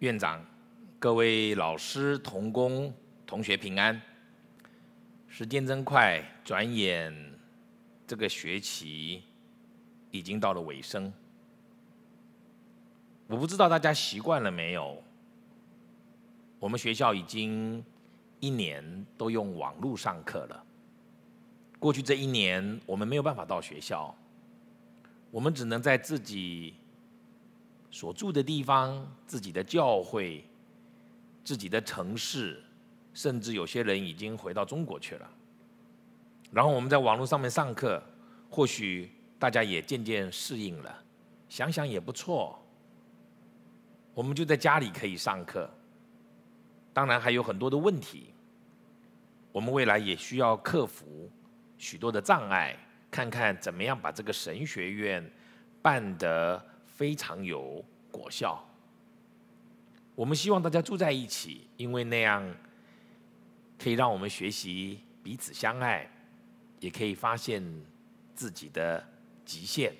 院长，各位老师、同工、同学平安。时间真快，转眼这个学期已经到了尾声。我不知道大家习惯了没有。我们学校已经一年都用网络上课了。过去这一年，我们没有办法到学校，我们只能在自己。所住的地方、自己的教会、自己的城市，甚至有些人已经回到中国去了。然后我们在网络上面上课，或许大家也渐渐适应了，想想也不错。我们就在家里可以上课，当然还有很多的问题，我们未来也需要克服许多的障碍，看看怎么样把这个神学院办得。非常有果效。我们希望大家住在一起，因为那样可以让我们学习彼此相爱，也可以发现自己的极限。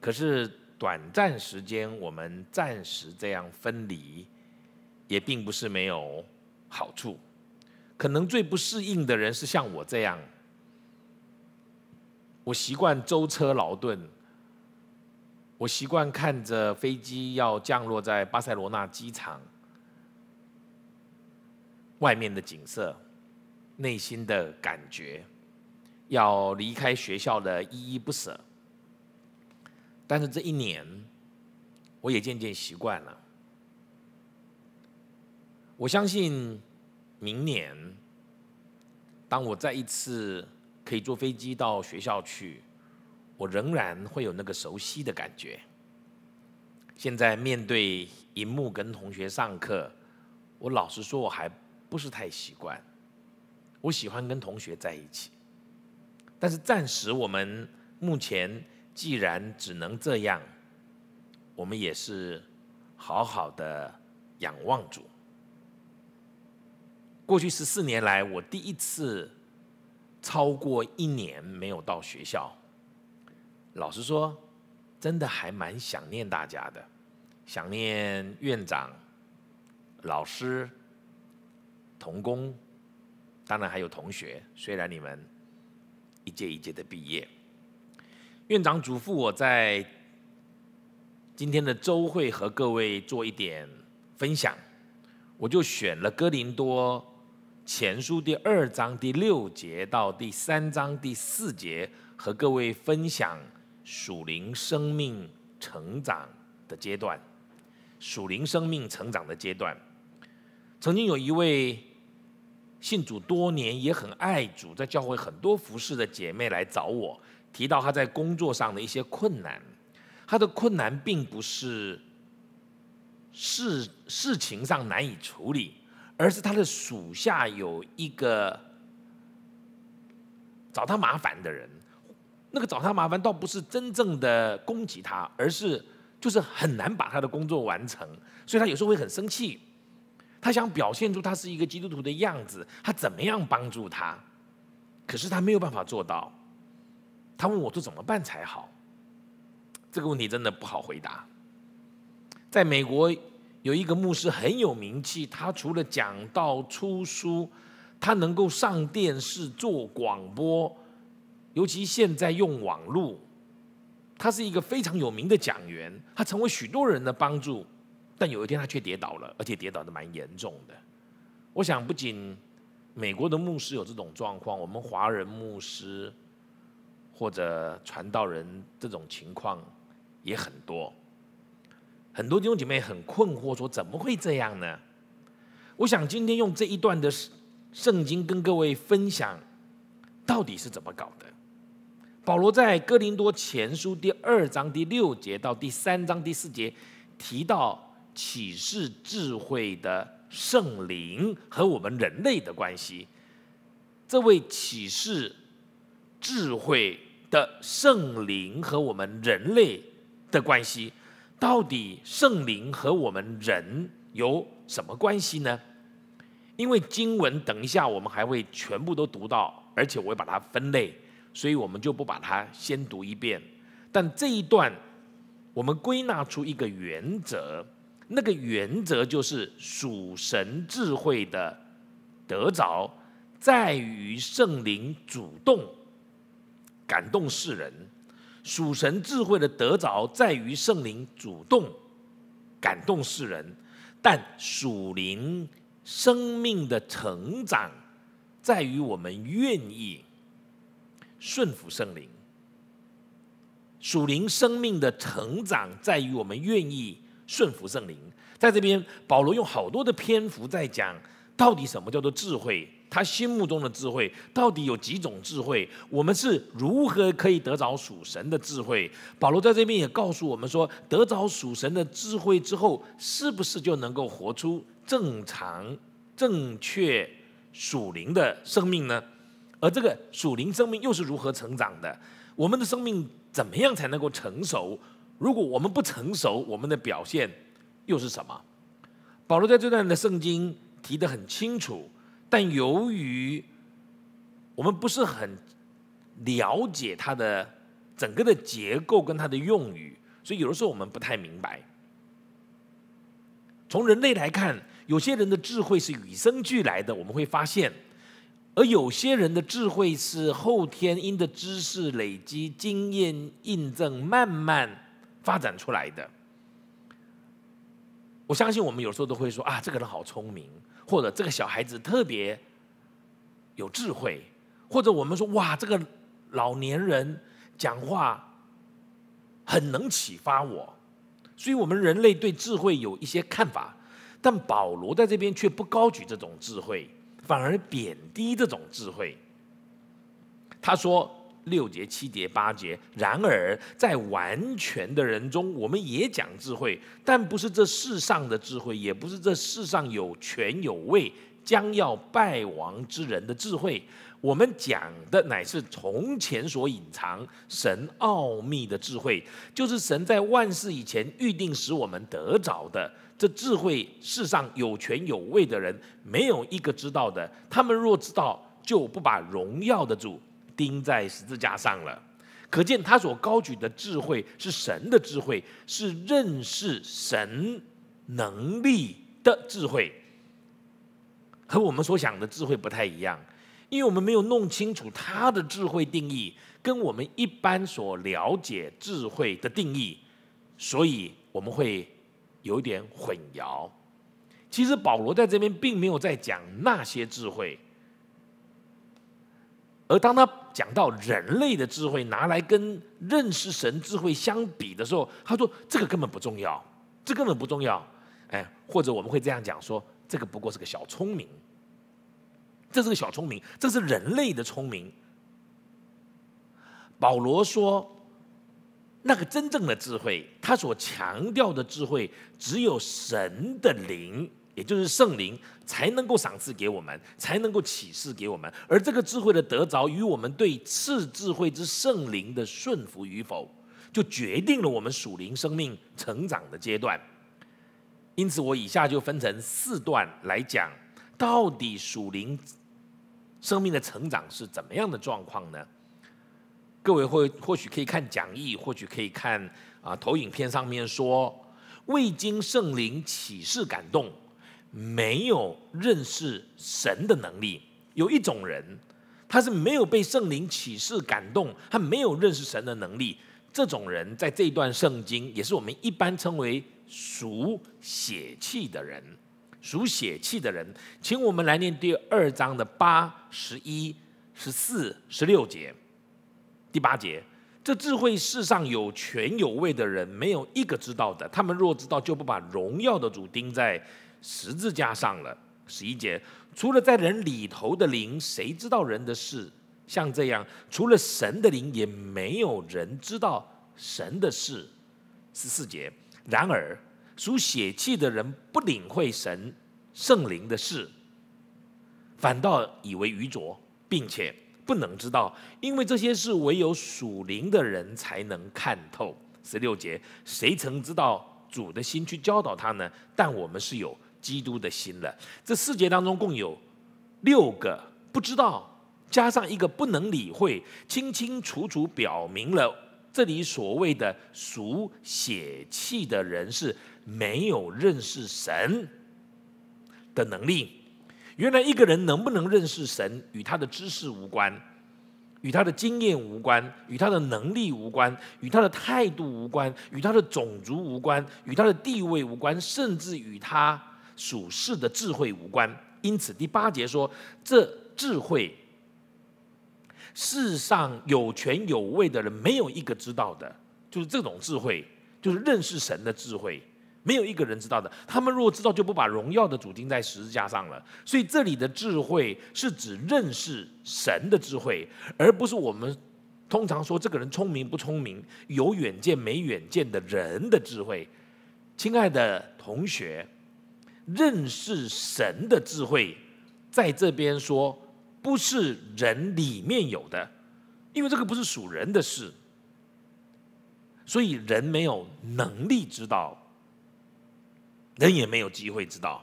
可是短暂时间，我们暂时这样分离，也并不是没有好处。可能最不适应的人是像我这样，我习惯舟车劳顿。我习惯看着飞机要降落在巴塞罗那机场外面的景色，内心的感觉，要离开学校的依依不舍。但是这一年，我也渐渐习惯了。我相信明年，当我再一次可以坐飞机到学校去。我仍然会有那个熟悉的感觉。现在面对荧幕跟同学上课，我老实说我还不是太习惯。我喜欢跟同学在一起，但是暂时我们目前既然只能这样，我们也是好好的仰望主。过去十四年来，我第一次超过一年没有到学校。老实说，真的还蛮想念大家的，想念院长、老师、同工，当然还有同学。虽然你们一届一届的毕业，院长嘱咐我在今天的周会和各位做一点分享，我就选了《哥林多前书》第二章第六节到第三章第四节，和各位分享。属灵生命成长的阶段，属灵生命成长的阶段。曾经有一位信主多年、也很爱主，在教会很多服侍的姐妹来找我，提到她在工作上的一些困难。她的困难并不是事事情上难以处理，而是她的属下有一个找他麻烦的人。那个找他麻烦倒不是真正的攻击他，而是就是很难把他的工作完成，所以他有时候会很生气。他想表现出他是一个基督徒的样子，他怎么样帮助他？可是他没有办法做到。他问我说：“怎么办才好？”这个问题真的不好回答。在美国有一个牧师很有名气，他除了讲道出书，他能够上电视做广播。尤其现在用网络，他是一个非常有名的讲员，他成为许多人的帮助，但有一天他却跌倒了，而且跌倒的蛮严重的。我想，不仅美国的牧师有这种状况，我们华人牧师或者传道人这种情况也很多。很多弟兄姐妹很困惑，说怎么会这样呢？我想今天用这一段的圣经跟各位分享，到底是怎么搞的。保罗在哥林多前书第二章第六节到第三章第四节提到启示智慧的圣灵和我们人类的关系。这位启示智慧的圣灵和我们人类的关系，到底圣灵和我们人有什么关系呢？因为经文，等一下我们还会全部都读到，而且我会把它分类。所以我们就不把它先读一遍，但这一段，我们归纳出一个原则，那个原则就是属神智慧的得着，在于圣灵主动感动世人；属神智慧的得着，在于圣灵主动感动世人，但属灵生命的成长，在于我们愿意。顺服圣灵，属灵生命的成长在于我们愿意顺服圣灵。在这边，保罗用好多的篇幅在讲，到底什么叫做智慧？他心目中的智慧到底有几种智慧？我们是如何可以得着属神的智慧？保罗在这边也告诉我们，说得着属神的智慧之后，是不是就能够活出正常、正确属灵的生命呢？而这个属灵生命又是如何成长的？我们的生命怎么样才能够成熟？如果我们不成熟，我们的表现又是什么？保罗在这段的圣经提得很清楚，但由于我们不是很了解它的整个的结构跟它的用语，所以有的时候我们不太明白。从人类来看，有些人的智慧是与生俱来的，我们会发现。而有些人的智慧是后天因的知识累积、经验印证，慢慢发展出来的。我相信我们有时候都会说啊，这个人好聪明，或者这个小孩子特别有智慧，或者我们说哇，这个老年人讲话很能启发我。所以我们人类对智慧有一些看法，但保罗在这边却不高举这种智慧。反而贬低这种智慧。他说六节七节八节，然而在完全的人中，我们也讲智慧，但不是这世上的智慧，也不是这世上有权有位将要败亡之人的智慧。我们讲的乃是从前所隐藏神奥秘的智慧，就是神在万事以前预定使我们得着的。这智慧世上有权有位的人没有一个知道的。他们若知道，就不把荣耀的主钉在十字架上了。可见他所高举的智慧是神的智慧，是认识神能力的智慧，和我们所想的智慧不太一样。因为我们没有弄清楚他的智慧定义跟我们一般所了解智慧的定义，所以我们会有点混淆。其实保罗在这边并没有在讲那些智慧，而当他讲到人类的智慧拿来跟认识神智慧相比的时候，他说这个根本不重要，这根本不重要。哎，或者我们会这样讲说，这个不过是个小聪明。这是个小聪明，这是人类的聪明。保罗说：“那个真正的智慧，他所强调的智慧，只有神的灵，也就是圣灵，才能够赏赐给我们，才能够启示给我们。而这个智慧的得着，与我们对次智慧之圣灵的顺服与否，就决定了我们属灵生命成长的阶段。因此，我以下就分成四段来讲，到底属灵。”生命的成长是怎么样的状况呢？各位会或许可以看讲义，或许可以看啊，投影片上面说，未经圣灵启示感动，没有认识神的能力。有一种人，他是没有被圣灵启示感动，他没有认识神的能力。这种人在这一段圣经，也是我们一般称为属血气的人。属血气的人，请我们来念第二章的八十一、十四、十六节。第八节：这智慧世上有权有位的人没有一个知道的，他们若知道，就不把荣耀的主钉在十字架上了。十一节：除了在人里头的灵，谁知道人的事？像这样，除了神的灵，也没有人知道神的事。十四节：然而。属血气的人不领会神圣灵的事，反倒以为愚拙，并且不能知道，因为这些事唯有属灵的人才能看透。十六节，谁曾知道主的心去教导他呢？但我们是有基督的心了。这四节当中共有六个不知道，加上一个不能理会，清清楚楚表明了这里所谓的属血气的人是。没有认识神的能力。原来一个人能不能认识神，与他的知识无关，与他的经验无关，与他的能力无关，与他的态度无关，与他的种族无关，与他的地位无关，甚至与他属世的智慧无关。因此，第八节说：“这智慧世上有权有位的人没有一个知道的，就是这种智慧，就是认识神的智慧。”没有一个人知道的。他们如果知道，就不把荣耀的主钉在十字架上了。所以这里的智慧是指认识神的智慧，而不是我们通常说这个人聪明不聪明、有远见没远见的人的智慧。亲爱的同学，认识神的智慧，在这边说不是人里面有的，因为这个不是属人的事，所以人没有能力知道。人也没有机会知道，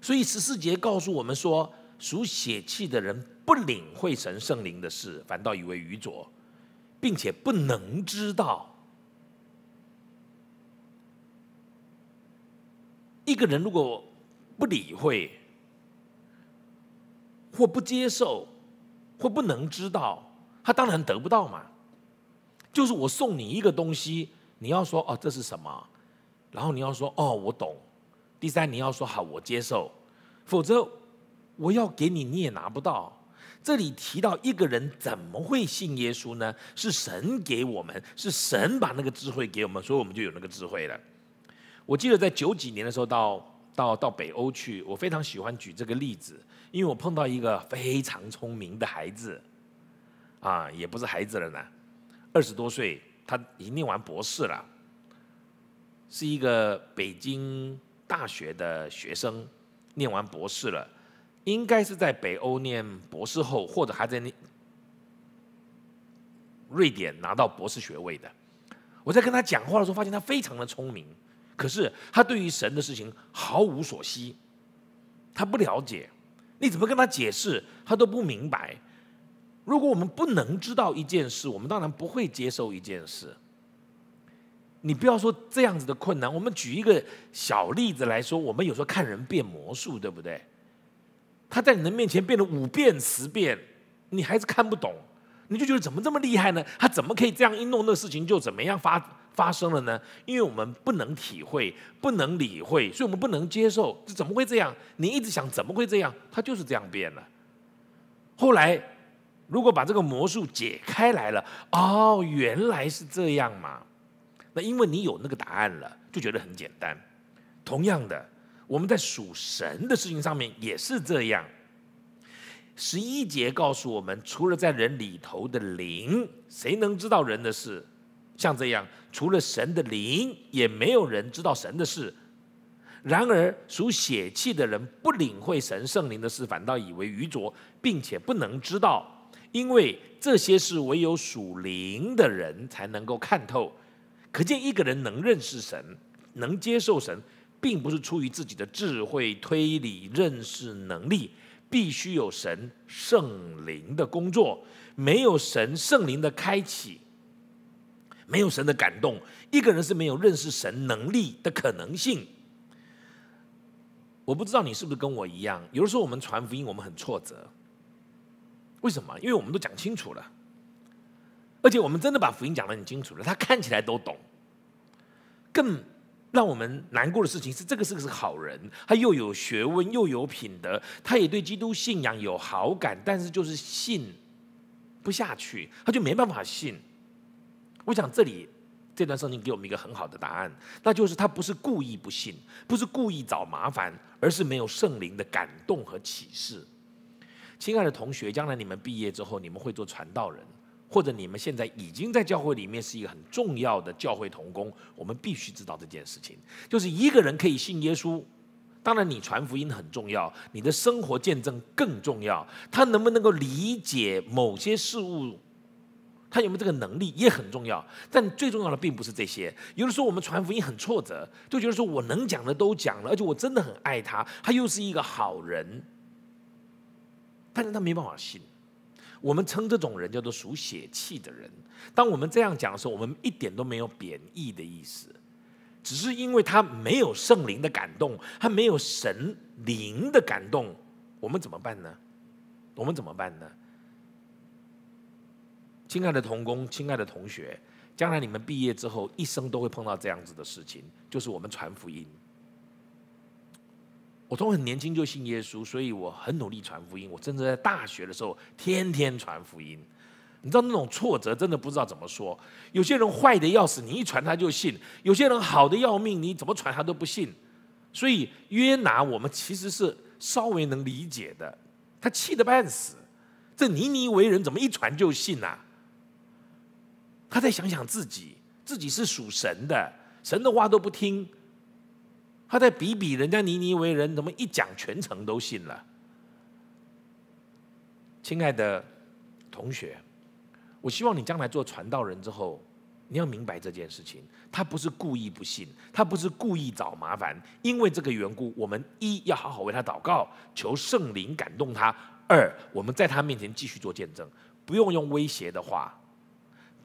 所以十四节告诉我们说：属血气的人不领会神圣灵的事，反倒以为愚拙，并且不能知道。一个人如果不理会，或不接受，或不能知道，他当然得不到嘛。就是我送你一个东西，你要说哦，这是什么？然后你要说哦，我懂。第三，你要说好，我接受，否则我要给你，你也拿不到。这里提到一个人怎么会信耶稣呢？是神给我们，是神把那个智慧给我们，所以我们就有那个智慧了。我记得在九几年的时候，到到到北欧去，我非常喜欢举这个例子，因为我碰到一个非常聪明的孩子，啊，也不是孩子了呢，二十多岁，他已经念完博士了。是一个北京大学的学生，念完博士了，应该是在北欧念博士后，或者还在念瑞典拿到博士学位的。我在跟他讲话的时候，发现他非常的聪明，可是他对于神的事情毫无所悉，他不了解。你怎么跟他解释，他都不明白。如果我们不能知道一件事，我们当然不会接受一件事。你不要说这样子的困难，我们举一个小例子来说，我们有时候看人变魔术，对不对？他在你的面前变了五变十变，你还是看不懂，你就觉得怎么这么厉害呢？他怎么可以这样一弄，那事情就怎么样发发生了呢？因为我们不能体会，不能理会，所以我们不能接受，这怎么会这样？你一直想怎么会这样，他就是这样变了。后来如果把这个魔术解开来了，哦，原来是这样嘛。那因为你有那个答案了，就觉得很简单。同样的，我们在属神的事情上面也是这样。十一节告诉我们，除了在人里头的灵，谁能知道人的事？像这样，除了神的灵，也没有人知道神的事。然而，属血气的人不领会神圣灵的事，反倒以为愚拙，并且不能知道，因为这些事唯有属灵的人才能够看透。可见，一个人能认识神、能接受神，并不是出于自己的智慧、推理、认识能力，必须有神圣灵的工作，没有神圣灵的开启，没有神的感动，一个人是没有认识神能力的可能性。我不知道你是不是跟我一样，有的时候我们传福音，我们很挫折，为什么？因为我们都讲清楚了。而且我们真的把福音讲的很清楚了，他看起来都懂。更让我们难过的事情是，这个是个好人，他又有学问，又有品德，他也对基督信仰有好感，但是就是信不下去，他就没办法信。我想这里这段圣经给我们一个很好的答案，那就是他不是故意不信，不是故意找麻烦，而是没有圣灵的感动和启示。亲爱的同学，将来你们毕业之后，你们会做传道人。或者你们现在已经在教会里面是一个很重要的教会同工，我们必须知道这件事情。就是一个人可以信耶稣，当然你传福音很重要，你的生活见证更重要。他能不能够理解某些事物，他有没有这个能力也很重要。但最重要的并不是这些。有的时候我们传福音很挫折，就觉得说我能讲的都讲了，而且我真的很爱他，他又是一个好人，但是他没办法信。我们称这种人叫做属血气的人。当我们这样讲的时候，我们一点都没有贬义的意思，只是因为他没有圣灵的感动，他没有神灵的感动，我们怎么办呢？我们怎么办呢？亲爱的童工，亲爱的同学，将来你们毕业之后，一生都会碰到这样子的事情，就是我们传福音。我从很年轻就信耶稣，所以我很努力传福音。我真正在大学的时候，天天传福音。你知道那种挫折，真的不知道怎么说。有些人坏的要死，你一传他就信；有些人好的要命，你怎么传他都不信。所以约拿，我们其实是稍微能理解的。他气的半死。这尼尼为人怎么一传就信呢？他再想想自己，自己是属神的，神的话都不听。他在比比人家倪尼为人，怎么一讲全程都信了？亲爱的同学，我希望你将来做传道人之后，你要明白这件事情。他不是故意不信，他不是故意找麻烦。因为这个缘故，我们一要好好为他祷告，求圣灵感动他；二，我们在他面前继续做见证，不用用威胁的话，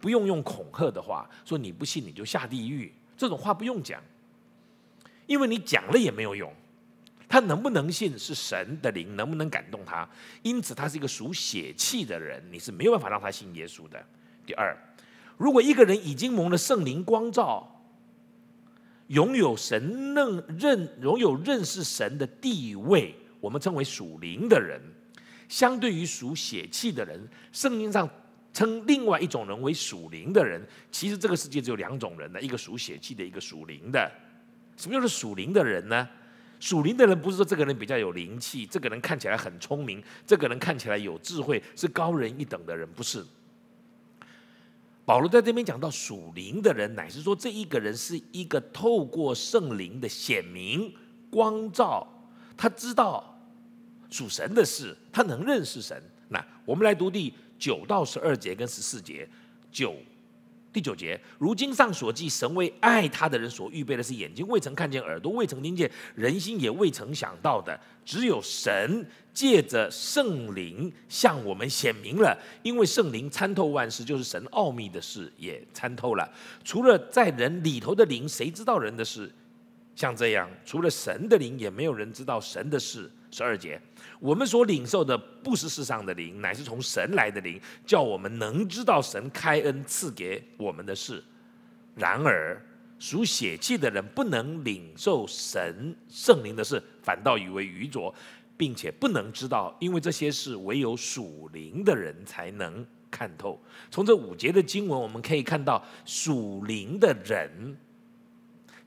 不用用恐吓的话，说你不信你就下地狱，这种话不用讲。因为你讲了也没有用，他能不能信是神的灵能不能感动他，因此他是一个属血气的人，你是没有办法让他信耶稣的。第二，如果一个人已经蒙了圣灵光照，拥有神认认拥有认识神的地位，我们称为属灵的人，相对于属血气的人，圣经上称另外一种人为属灵的人。其实这个世界只有两种人呢，一个属血气的，一个属灵的。什么叫做属灵的人呢？属灵的人不是说这个人比较有灵气，这个人看起来很聪明，这个人看起来有智慧，是高人一等的人，不是。保罗在这边讲到属灵的人，乃是说这一个人是一个透过圣灵的显明光照，他知道属神的事，他能认识神。那我们来读第九到十二节跟十四节。九第九节，如今上所记，神为爱他的人所预备的是眼睛未曾看见，耳朵未曾听见，人心也未曾想到的。只有神借着圣灵向我们显明了，因为圣灵参透万事，就是神奥秘的事也参透了。除了在人里头的灵，谁知道人的事？像这样，除了神的灵，也没有人知道神的事。十二节，我们所领受的不是世上的灵，乃是从神来的灵，叫我们能知道神开恩赐给我们的事。然而属血气的人不能领受神圣灵的事，反倒以为愚拙，并且不能知道，因为这些事唯有属灵的人才能看透。从这五节的经文，我们可以看到属灵的人。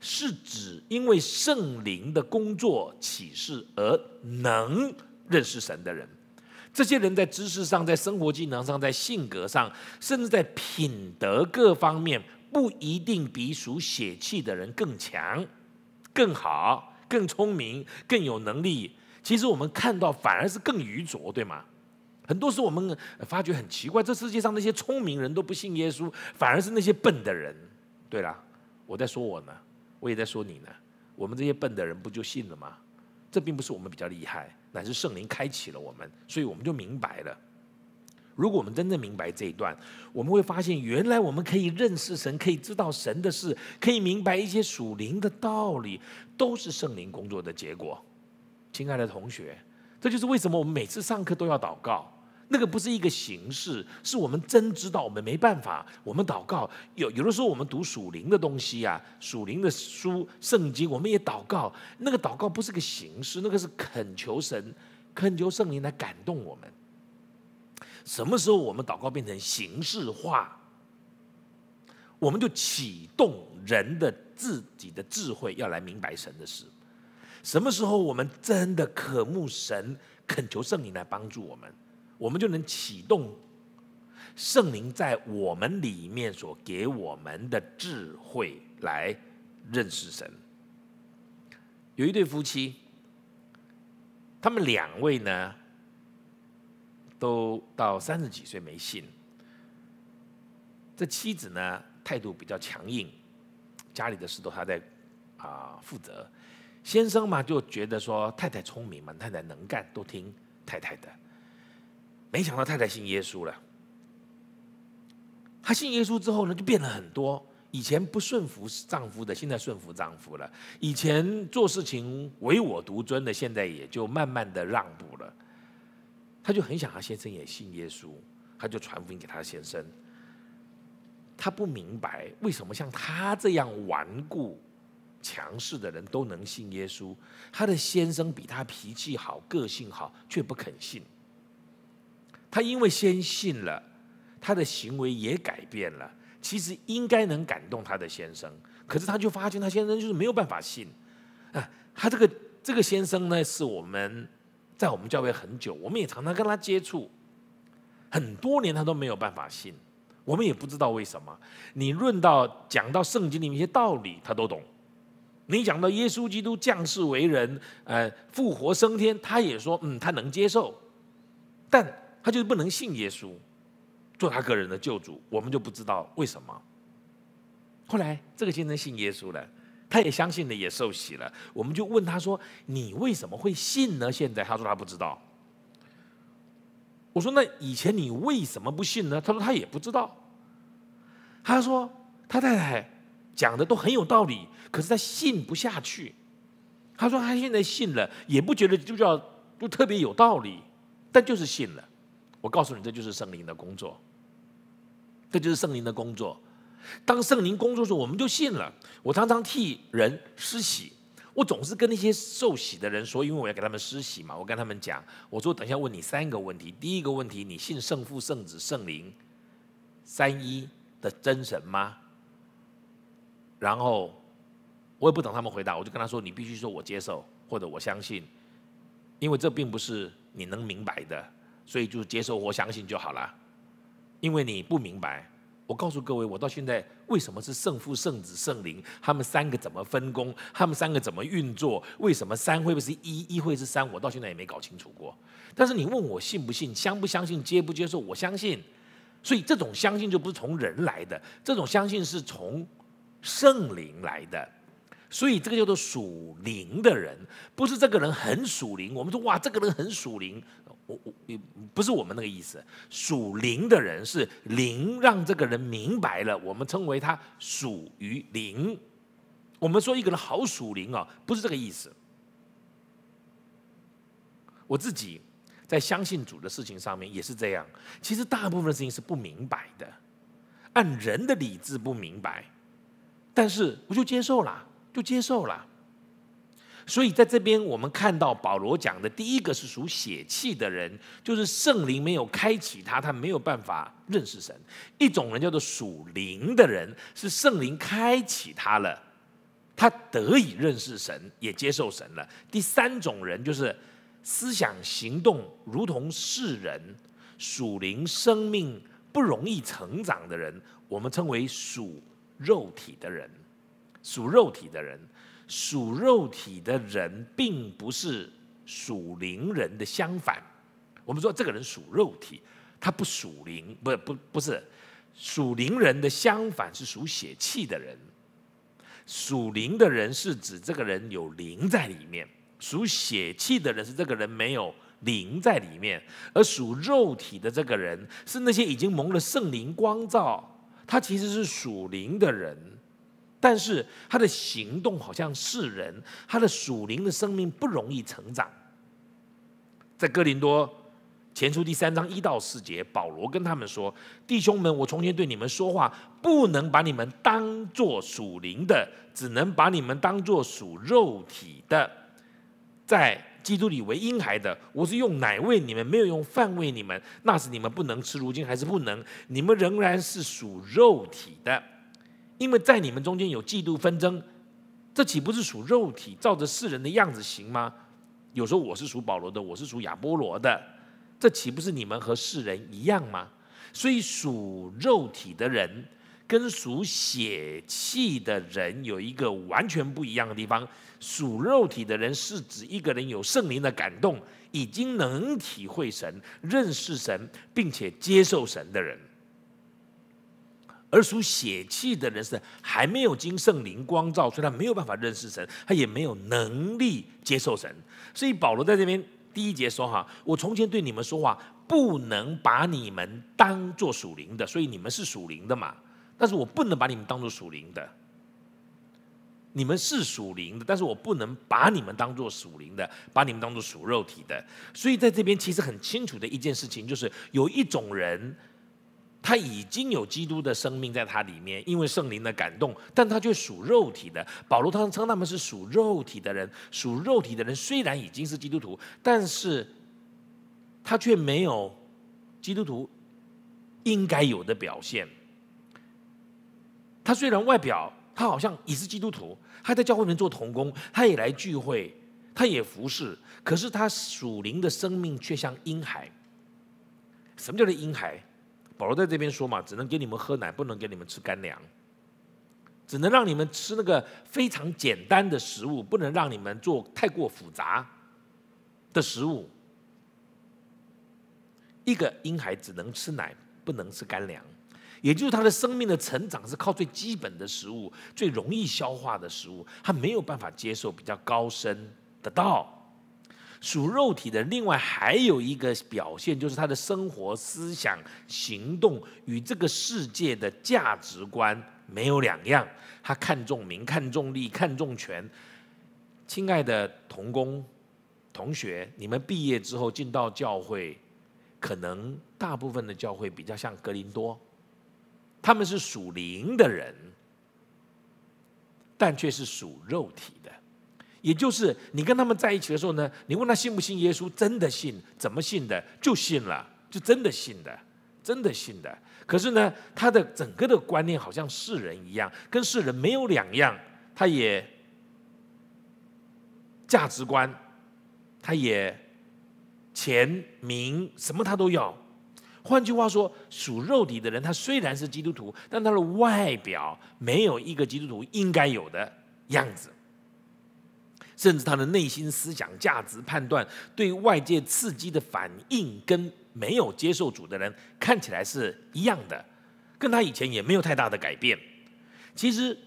是指因为圣灵的工作启示而能认识神的人，这些人在知识上、在生活技能上、在性格上，甚至在品德各方面，不一定比属血气的人更强、更好、更聪明、更有能力。其实我们看到反而是更愚拙，对吗？很多时我们发觉很奇怪，这世界上那些聪明人都不信耶稣，反而是那些笨的人。对了，我在说我呢。我也在说你呢，我们这些笨的人不就信了吗？这并不是我们比较厉害，乃是圣灵开启了我们，所以我们就明白了。如果我们真正明白这一段，我们会发现，原来我们可以认识神，可以知道神的事，可以明白一些属灵的道理，都是圣灵工作的结果。亲爱的同学，这就是为什么我们每次上课都要祷告。那个不是一个形式，是我们真知道，我们没办法。我们祷告，有有的时候我们读属灵的东西啊，属灵的书、圣经，我们也祷告。那个祷告不是个形式，那个是恳求神、恳求圣灵来感动我们。什么时候我们祷告变成形式化，我们就启动人的自己的智慧要来明白神的事。什么时候我们真的渴慕神，恳求圣灵来帮助我们？我们就能启动圣灵在我们里面所给我们的智慧来认识神。有一对夫妻，他们两位呢都到三十几岁没信。这妻子呢态度比较强硬，家里的事都她在啊负责。先生嘛就觉得说太太聪明嘛，太太能干，都听太太的。没想到太太信耶稣了。她信耶稣之后呢，就变了很多。以前不顺服丈夫的，现在顺服丈夫了；以前做事情唯我独尊的，现在也就慢慢的让步了。她就很想她先生也信耶稣，她就传福音给她先生。她不明白为什么像她这样顽固强势的人都能信耶稣，她的先生比她脾气好、个性好，却不肯信。他因为先信了，他的行为也改变了。其实应该能感动他的先生，可是他就发现他先生就是没有办法信。啊，他这个这个先生呢，是我们在我们教会很久，我们也常常跟他接触，很多年他都没有办法信。我们也不知道为什么。你论到讲到圣经里面一些道理，他都懂。你讲到耶稣基督降世为人，呃，复活升天，他也说嗯，他能接受，但。他就是不能信耶稣，做他个人的救主，我们就不知道为什么。后来这个先生信耶稣了，他也相信了，也受洗了。我们就问他说：“你为什么会信呢？”现在他说他不知道。我说：“那以前你为什么不信呢？”他说他也不知道。他说他太太讲的都很有道理，可是他信不下去。他说他现在信了，也不觉得就叫就特别有道理，但就是信了。我告诉你，这就是圣灵的工作。这就是圣灵的工作。当圣灵工作时，候，我们就信了。我常常替人施洗，我总是跟那些受洗的人说，因为我要给他们施洗嘛。我跟他们讲，我说等一下问你三个问题。第一个问题，你信圣父、圣子、圣灵三一的真神吗？然后我也不等他们回答，我就跟他说，你必须说我接受或者我相信，因为这并不是你能明白的。所以就接受或相信就好了，因为你不明白。我告诉各位，我到现在为什么是圣父、圣子、圣灵，他们三个怎么分工，他们三个怎么运作，为什么三会不会是一，一会是三？我到现在也没搞清楚过。但是你问我信不信、相不相信、接不接受，我相信。所以这种相信就不是从人来的，这种相信是从圣灵来的。所以这个叫做属灵的人，不是这个人很属灵。我们说哇，这个人很属灵。我我不是我们那个意思，属灵的人是灵让这个人明白了，我们称为他属于灵。我们说一个人好属灵啊，不是这个意思。我自己在相信主的事情上面也是这样，其实大部分的事情是不明白的，按人的理智不明白，但是我就接受了，就接受了。所以，在这边我们看到保罗讲的第一个是属血气的人，就是圣灵没有开启他，他没有办法认识神；一种人叫做属灵的人，是圣灵开启他了，他得以认识神，也接受神了。第三种人就是思想行动如同世人，属灵生命不容易成长的人，我们称为属肉体的人。属肉体的人。属肉体的人，并不是属灵人的相反。我们说这个人属肉体，他不属灵，不不不是属灵人的相反是属血气的人。属灵的人是指这个人有灵在里面，属血气的人是这个人没有灵在里面，而属肉体的这个人是那些已经蒙了圣灵光照，他其实是属灵的人。但是他的行动好像是人，他的属灵的生命不容易成长。在哥林多前书第三章一到四节，保罗跟他们说：“弟兄们，我从前对你们说话，不能把你们当做属灵的，只能把你们当做属肉体的，在基督里为婴孩的。我是用奶喂你们，没有用饭喂你们，那是你们不能吃，如今还是不能，你们仍然是属肉体的。”因为在你们中间有嫉妒纷争，这岂不是属肉体，照着世人的样子行吗？有时候我是属保罗的，我是属亚波罗的，这岂不是你们和世人一样吗？所以属肉体的人跟属血气的人有一个完全不一样的地方。属肉体的人是指一个人有圣灵的感动，已经能体会神、认识神，并且接受神的人。而属血气的人是还没有经圣灵光照，所以他没有办法认识神，他也没有能力接受神。所以保罗在这边第一节说：“哈，我从前对你们说话，不能把你们当做属灵的，所以你们是属灵的嘛。但是我不能把你们当做属灵的，你们是属灵的，但是我不能把你们当做属灵的，把你们当做属肉体的。所以在这边其实很清楚的一件事情，就是有一种人。”他已经有基督的生命在他里面，因为圣灵的感动，但他却属肉体的。保罗他称他们是属肉体的人，属肉体的人虽然已经是基督徒，但是他却没有基督徒应该有的表现。他虽然外表他好像已是基督徒，他在教会里面做童工，他也来聚会，他也服侍，可是他属灵的生命却像婴孩。什么叫做婴孩？保罗在这边说嘛，只能给你们喝奶，不能给你们吃干粮，只能让你们吃那个非常简单的食物，不能让你们做太过复杂的食物。一个婴孩只能吃奶，不能吃干粮，也就是他的生命的成长是靠最基本的食物、最容易消化的食物，他没有办法接受比较高深的道。属肉体的，另外还有一个表现，就是他的生活、思想、行动与这个世界的价值观没有两样。他看重名，看重利，看重权。亲爱的同工、同学，你们毕业之后进到教会，可能大部分的教会比较像格林多，他们是属灵的人，但却是属肉体的。也就是你跟他们在一起的时候呢，你问他信不信耶稣？真的信？怎么信的？就信了，就真的信的，真的信的。可是呢，他的整个的观念好像世人一样，跟世人没有两样。他也价值观，他也钱名什么他都要。换句话说，属肉体的人，他虽然是基督徒，但他的外表没有一个基督徒应该有的样子。甚至他的内心思想、价值判断、对外界刺激的反应，跟没有接受组的人看起来是一样的，跟他以前也没有太大的改变。其实，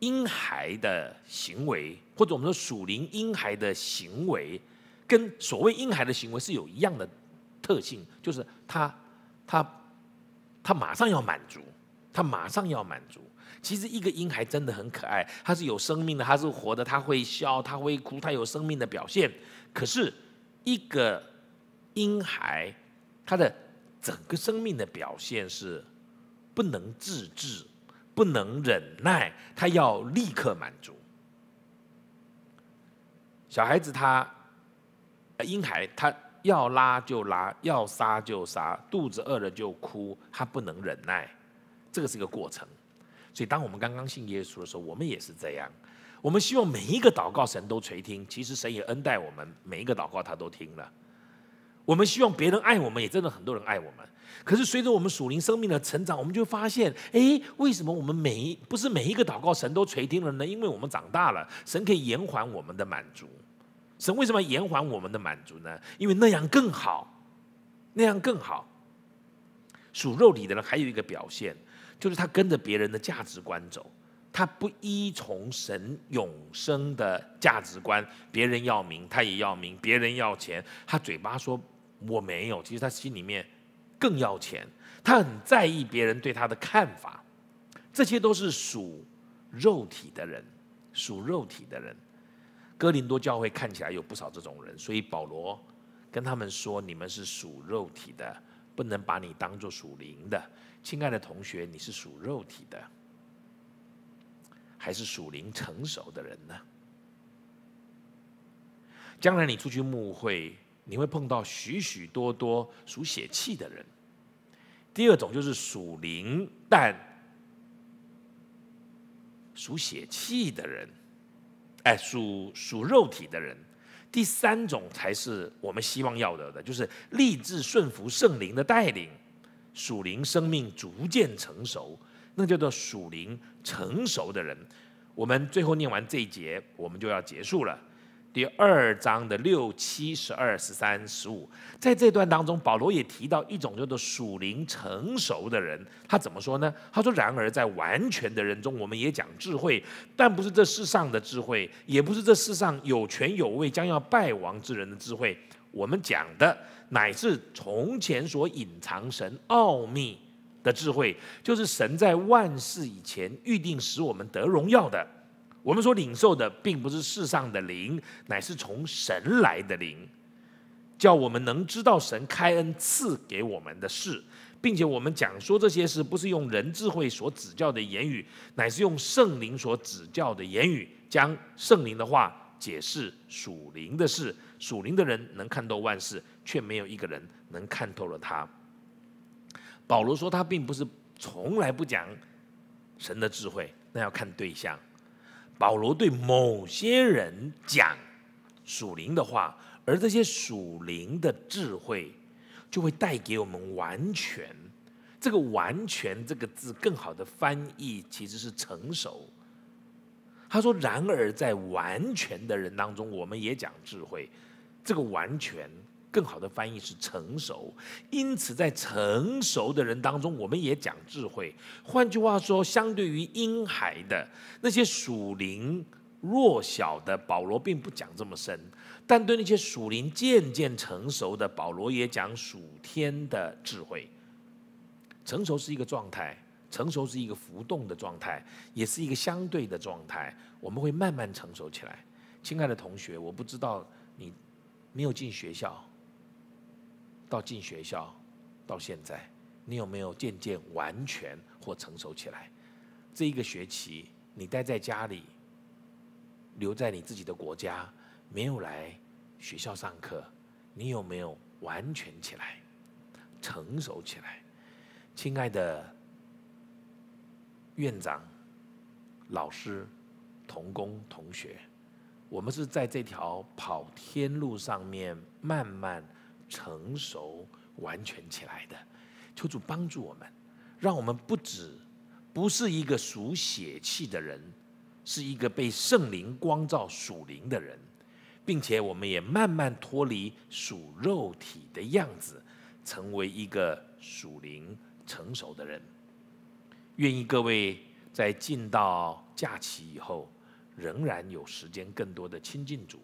婴孩的行为，或者我们说属灵婴孩的行为，跟所谓婴孩的行为是有一样的特性，就是他他他马上要满足，他马上要满足。其实一个婴孩真的很可爱，他是有生命的，他是活的，他会笑，他会哭，他有生命的表现。可是一个婴孩，他的整个生命的表现是不能自制、不能忍耐，他要立刻满足。小孩子他婴孩他要拉就拉，要杀就杀，肚子饿了就哭，他不能忍耐。这个是一个过程。所以，当我们刚刚信耶稣的时候，我们也是这样。我们希望每一个祷告神都垂听，其实神也恩待我们，每一个祷告他都听了。我们希望别人爱我们，也真的很多人爱我们。可是，随着我们属灵生命的成长，我们就发现，哎，为什么我们每一不是每一个祷告神都垂听了呢？因为我们长大了，神可以延缓我们的满足。神为什么要延缓我们的满足呢？因为那样更好，那样更好。属肉体的人还有一个表现。就是他跟着别人的价值观走，他不依从神永生的价值观。别人要名，他也要名；别人要钱，他嘴巴说我没有，其实他心里面更要钱。他很在意别人对他的看法，这些都是属肉体的人。属肉体的人，哥林多教会看起来有不少这种人，所以保罗跟他们说：你们是属肉体的，不能把你当做属灵的。亲爱的同学，你是属肉体的，还是属灵成熟的人呢？将来你出去慕会，你会碰到许许多多属血气的人。第二种就是属灵但属血气的人，哎，属属肉体的人。第三种才是我们希望要得的，就是立志顺服圣灵的带领。属灵生命逐渐成熟，那叫做属灵成熟的人。我们最后念完这一节，我们就要结束了。第二章的六七十二十三十五，在这段当中，保罗也提到一种叫做属灵成熟的人，他怎么说呢？他说：“然而在完全的人中，我们也讲智慧，但不是这世上的智慧，也不是这世上有权有位将要败亡之人的智慧。我们讲的，乃是从前所隐藏神奥秘的智慧，就是神在万事以前预定使我们得荣耀的。”我们所领受的，并不是世上的灵，乃是从神来的灵，叫我们能知道神开恩赐给我们的事，并且我们讲说这些事，不是用人智慧所指教的言语，乃是用圣灵所指教的言语，将圣灵的话解释属灵的事。属灵的人能看透万事，却没有一个人能看透了他。保罗说，他并不是从来不讲神的智慧，那要看对象。保罗对某些人讲属灵的话，而这些属灵的智慧，就会带给我们完全。这个“完全”这个字，更好的翻译其实是成熟。他说：“然而，在完全的人当中，我们也讲智慧。这个完全。”更好的翻译是成熟，因此在成熟的人当中，我们也讲智慧。换句话说，相对于婴孩的那些属灵弱小的保罗，并不讲这么深；但对那些属灵渐渐成熟的保罗，也讲属天的智慧。成熟是一个状态，成熟是一个浮动的状态，也是一个相对的状态。我们会慢慢成熟起来。亲爱的同学，我不知道你没有进学校。到进学校，到现在，你有没有渐渐完全或成熟起来？这一个学期你待在家里，留在你自己的国家，没有来学校上课，你有没有完全起来、成熟起来？亲爱的院长、老师、同工、同学，我们是在这条跑天路上面慢慢。成熟完全起来的，求主帮助我们，让我们不止不是一个属血气的人，是一个被圣灵光照属灵的人，并且我们也慢慢脱离属肉体的样子，成为一个属灵成熟的人。愿意各位在进到假期以后，仍然有时间更多的亲近主，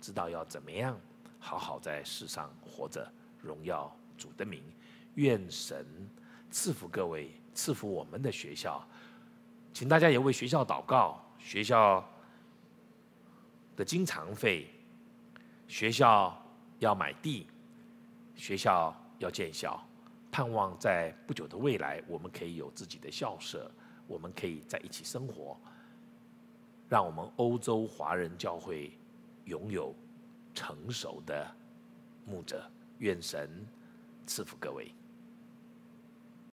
知道要怎么样。好好在世上活着，荣耀主的名，愿神赐福各位，赐福我们的学校，请大家也为学校祷告。学校的经常费，学校要买地，学校要建校，盼望在不久的未来，我们可以有自己的校舍，我们可以在一起生活，让我们欧洲华人教会拥有。成熟的牧者，愿神赐福各位。